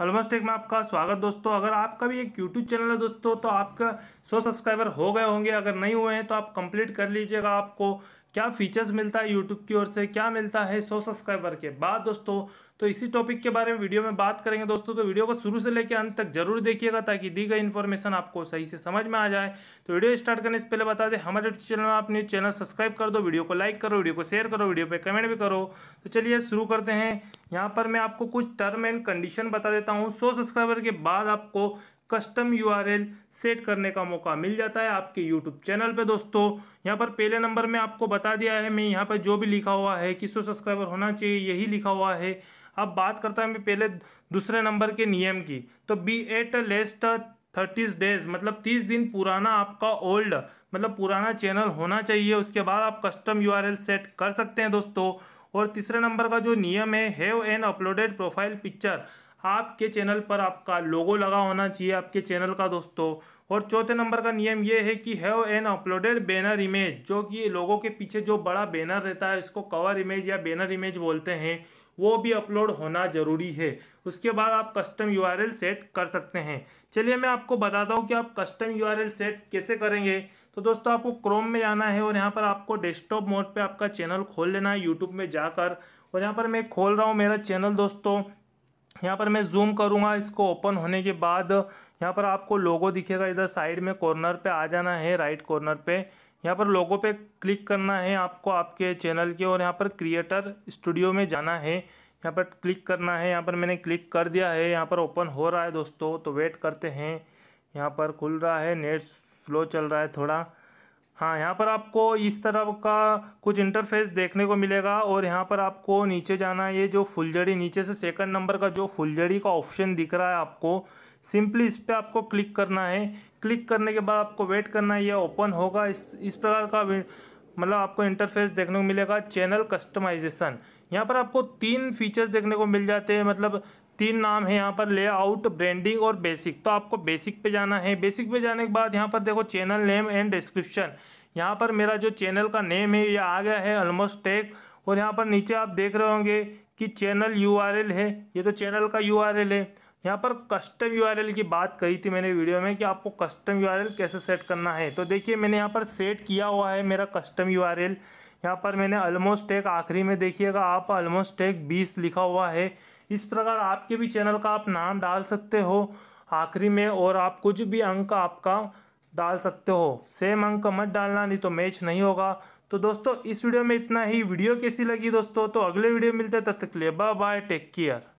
एक में आपका स्वागत दोस्तों अगर आपका भी एक यूट्यूब चैनल है दोस्तों तो आपका सो सब्सक्राइबर हो गए होंगे अगर नहीं हुए हैं तो आप कंप्लीट कर लीजिएगा आपको क्या फीचर्स मिलता है यूट्यूब की ओर से क्या मिलता है सौ सब्सक्राइबर के बाद दोस्तों तो इसी टॉपिक के बारे में वीडियो में बात करेंगे दोस्तों तो वीडियो को शुरू से लेकर अंत तक जरूर देखिएगा ताकि दी गई इन्फॉर्मेशन आपको सही से समझ में आ जाए तो वीडियो स्टार्ट करने से पहले बता दें हमारे चैनल में आप न्यूज़ चैनल सब्सक्राइब कर दो वीडियो को लाइक करो वीडियो को शेयर करो वीडियो पर कमेंट भी करो तो चलिए शुरू करते हैं यहाँ पर मैं आपको कुछ टर्म एंड कंडीशन बता देता हूँ सौ सब्सक्राइबर के बाद आपको कस्टम यूआरएल सेट करने का मौका मिल जाता है आपके यूट्यूब चैनल पे दोस्तों यहाँ पर पहले नंबर में आपको बता दिया है मैं यहाँ पर जो भी लिखा हुआ है किसो सब्सक्राइबर होना चाहिए यही लिखा हुआ है अब बात करता है मैं पहले दूसरे नंबर के नियम की तो be at least thirties days मतलब तीस दिन पुराना आपका ओल्ड मतलब पुराना चैनल होना चाहिए उसके बाद आप कस्टम यू सेट कर सकते हैं दोस्तों और तीसरे नंबर का जो नियम है have an uploaded profile picture आपके चैनल पर आपका लोगो लगा होना चाहिए आपके चैनल का दोस्तों और चौथे नंबर का नियम ये है कि have an uploaded banner image जो कि लोगों के पीछे जो बड़ा बैनर रहता है इसको कवर इमेज या बैनर इमेज बोलते हैं वो भी अपलोड होना ज़रूरी है उसके बाद आप कस्टम यू सेट कर सकते हैं चलिए मैं आपको बताता हूँ कि आप कस्टम यू सेट कैसे करेंगे तो दोस्तों आपको क्रोम में जाना है और यहाँ पर आपको डेस्कटॉप मोड पे आपका चैनल खोल लेना है यूट्यूब में जाकर और यहाँ पर मैं खोल रहा हूँ मेरा चैनल दोस्तों यहाँ पर मैं जूम करूँगा इसको ओपन होने के बाद यहाँ पर आपको लोगो दिखेगा इधर साइड में कॉर्नर पे आ जाना है राइट कॉर्नर पे यहाँ पर लोगो पे क्लिक करना है आपको आपके चैनल के और यहाँ पर क्रिएटर स्टूडियो में जाना है यहाँ पर क्लिक करना है यहाँ पर मैंने क्लिक कर दिया है यहाँ पर ओपन हो रहा है दोस्तों तो वेट करते हैं यहाँ पर खुल रहा है नेट स्लो चल रहा है थोड़ा हाँ यहाँ पर आपको इस तरह का कुछ इंटरफेस देखने को मिलेगा और यहाँ पर आपको नीचे जाना है ये जो फुलझड़ी नीचे से सेकंड नंबर का जो फुलझड़ी का ऑप्शन दिख रहा है आपको सिंपली इस पर आपको क्लिक करना है क्लिक करने के बाद आपको वेट करना है ये ओपन होगा इस इस प्रकार का मतलब आपको इंटरफेस देखने को मिलेगा चैनल कस्टमाइजेशन यहाँ पर आपको तीन फीचर्स देखने को मिल जाते हैं मतलब तीन नाम है यहाँ पर लेआउट ब्रांडिंग और बेसिक तो आपको बेसिक पे जाना है बेसिक पे जाने के बाद यहाँ पर देखो चैनल नेम एंड डिस्क्रिप्शन यहाँ पर मेरा जो चैनल का नेम है ये आ गया है ऑलमोस्ट टेक और यहाँ पर नीचे आप देख रहे होंगे कि चैनल यू है ये तो चैनल का यू है यहाँ पर कस्टम यू की बात कही थी मैंने वीडियो में कि आपको कस्टम यू कैसे सेट करना है तो देखिए मैंने यहाँ पर सेट किया हुआ है मेरा कस्टम यू यहाँ पर मैंने अलमोस्ट टेक आखिरी में देखिएगा आप अलमोस्ट टेक बीस लिखा हुआ है इस प्रकार आपके भी चैनल का आप नाम डाल सकते हो आखिरी में और आप कुछ भी अंक आपका डाल सकते हो सेम अंक मत डालना नहीं तो मैच नहीं होगा तो दोस्तों इस वीडियो में इतना ही वीडियो कैसी लगी दोस्तों तो अगले वीडियो मिलते तब तक के लिए बाय बाय टेक केयर